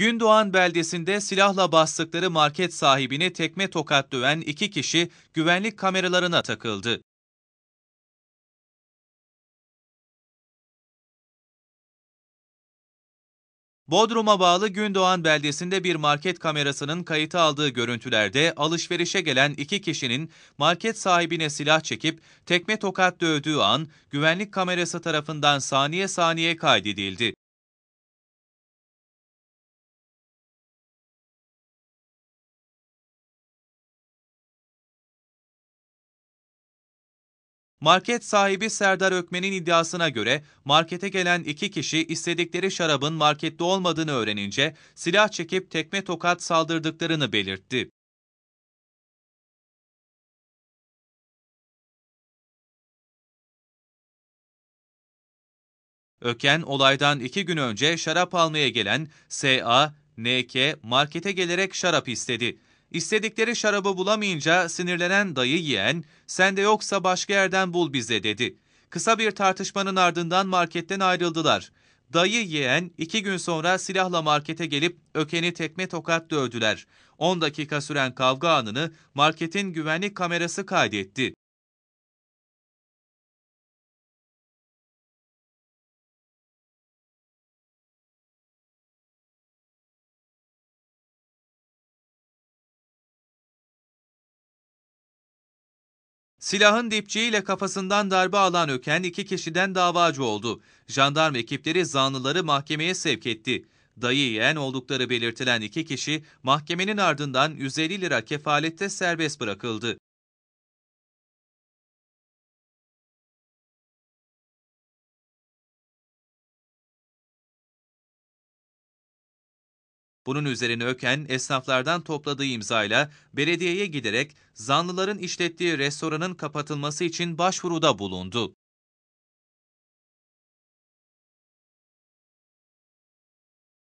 Gündoğan beldesinde silahla bastıkları market sahibini tekme tokat döven iki kişi güvenlik kameralarına takıldı. Bodrum'a bağlı Gündoğan beldesinde bir market kamerasının kayıta aldığı görüntülerde alışverişe gelen iki kişinin market sahibine silah çekip tekme tokat dövdüğü an güvenlik kamerası tarafından saniye saniye kaydedildi. Market sahibi Serdar Ökmen'in iddiasına göre markete gelen iki kişi istedikleri şarabın markette olmadığını öğrenince silah çekip tekme tokat saldırdıklarını belirtti. Öken olaydan iki gün önce şarap almaya gelen S.A. N.K. markete gelerek şarap istedi. İstedikleri şarabı bulamayınca sinirlenen dayı yeğen, sen de yoksa başka yerden bul bize dedi. Kısa bir tartışmanın ardından marketten ayrıldılar. Dayı yeğen iki gün sonra silahla markete gelip Öken'i tekme tokat dövdüler. 10 dakika süren kavga anını marketin güvenlik kamerası kaydetti. Silahın dipçiğiyle kafasından darbe alan Öken iki kişiden davacı oldu. Jandarma ekipleri zanlıları mahkemeye sevk etti. Dayı yeğen oldukları belirtilen iki kişi mahkemenin ardından 150 lira kefalette serbest bırakıldı. Bunun üzerine Öken esnaflardan topladığı imzayla belediyeye giderek zanlıların işlettiği restoranın kapatılması için başvuruda bulundu.